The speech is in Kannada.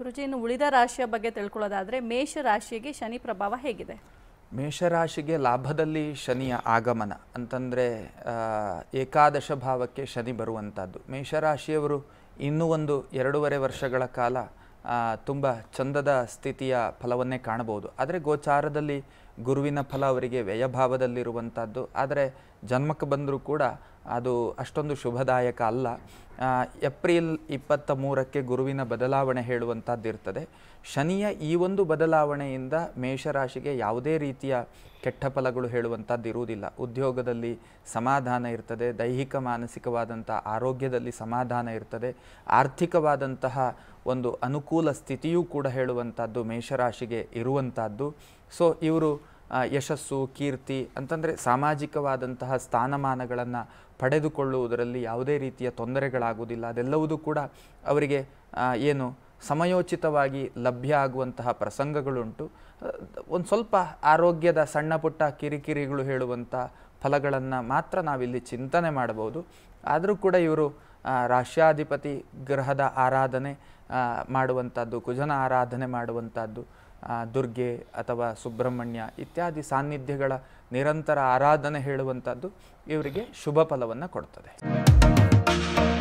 ಗುರುಜಿ ಇನ್ನು ಉಳಿದ ರಾಶಿಯ ಬಗ್ಗೆ ತಿಳ್ಕೊಳ್ಳೋದಾದರೆ ರಾಶಿಗೆ ಶನಿ ಪ್ರಭಾವ ಹೇಗಿದೆ ಮೇಷರಾಶಿಗೆ ಲಾಭದಲ್ಲಿ ಶನಿಯ ಆಗಮನ ಅಂತಂದರೆ ಏಕಾದಶ ಭಾವಕ್ಕೆ ಶನಿ ಬರುವಂಥದ್ದು ಮೇಷರಾಶಿಯವರು ಇನ್ನೂ ಒಂದು ಎರಡೂವರೆ ವರ್ಷಗಳ ಕಾಲ ತುಂಬ ಚಂದದ ಸ್ಥಿತಿಯ ಫಲವನ್ನೇ ಕಾಣಬಹುದು ಆದರೆ ಗೋಚಾರದಲ್ಲಿ ಗುರುವಿನ ಫಲ ಅವರಿಗೆ ವ್ಯಯಭಾವದಲ್ಲಿರುವಂಥದ್ದು ಆದರೆ ಜನ್ಮಕ್ಕೆ ಬಂದರೂ ಕೂಡ ಅದು ಅಷ್ಟೊಂದು ಶುಭದಾಯಕ ಅಲ್ಲ ಏಪ್ರಿಲ್ ಇಪ್ಪತ್ತ ಮೂರಕ್ಕೆ ಗುರುವಿನ ಬದಲಾವಣೆ ಇರ್ತದೆ ಶನಿಯ ಈ ಒಂದು ಬದಲಾವಣೆಯಿಂದ ಮೇಷರಾಶಿಗೆ ಯಾವುದೇ ರೀತಿಯ ಕೆಟ್ಟ ಫಲಗಳು ಹೇಳುವಂಥದ್ದು ಇರುವುದಿಲ್ಲ ಉದ್ಯೋಗದಲ್ಲಿ ಸಮಾಧಾನ ಇರ್ತದೆ ದೈಹಿಕ ಮಾನಸಿಕವಾದಂಥ ಆರೋಗ್ಯದಲ್ಲಿ ಸಮಾಧಾನ ಇರ್ತದೆ ಆರ್ಥಿಕವಾದಂತಹ ಒಂದು ಅನುಕೂಲ ಸ್ಥಿತಿಯೂ ಕೂಡ ಹೇಳುವಂಥದ್ದು ಮೇಷರಾಶಿಗೆ ಇರುವಂಥದ್ದು ಸೊ ಇವರು ಯಶಸ್ಸು ಕೀರ್ತಿ ಅಂತಂದರೆ ಸಾಮಾಜಿಕವಾದಂತಹ ಸ್ಥಾನಮಾನಗಳನ್ನು ಪಡೆದುಕೊಳ್ಳುವುದರಲ್ಲಿ ಯಾವುದೇ ರೀತಿಯ ತೊಂದರೆಗಳಾಗುವುದಿಲ್ಲ ಅದೆಲ್ಲವೂ ಕೂಡ ಅವರಿಗೆ ಏನು ಸಮಯೋಚಿತವಾಗಿ ಲಭ್ಯ ಆಗುವಂತಹ ಪ್ರಸಂಗಗಳುಂಟು ಒಂದು ಸ್ವಲ್ಪ ಆರೋಗ್ಯದ ಸಣ್ಣ ಪುಟ್ಟ ಕಿರಿಕಿರಿಗಳು ಹೇಳುವಂಥ ಫಲಗಳನ್ನು ಮಾತ್ರ ನಾವಿಲ್ಲಿ ಚಿಂತನೆ ಮಾಡಬಹುದು ಆದರೂ ಕೂಡ ಇವರು ರಾಷ್ಟ್ರಾಧಿಪತಿ ಗ್ರಹದ ಆರಾಧನೆ ಮಾಡುವಂಥದ್ದು ಕುಜನ ಆರಾಧನೆ ಮಾಡುವಂಥದ್ದು ದುರ್ಗೆ ಅಥವಾ ಸುಬ್ರಹ್ಮಣ್ಯ ಇತ್ಯಾದಿ ಸಾನ್ನಿಧ್ಯಗಳ ನಿರಂತರ ಆರಾಧನೆ ಹೇಳುವಂಥದ್ದು ಇವರಿಗೆ ಶುಭ ಫಲವನ್ನು ಕೊಡ್ತದೆ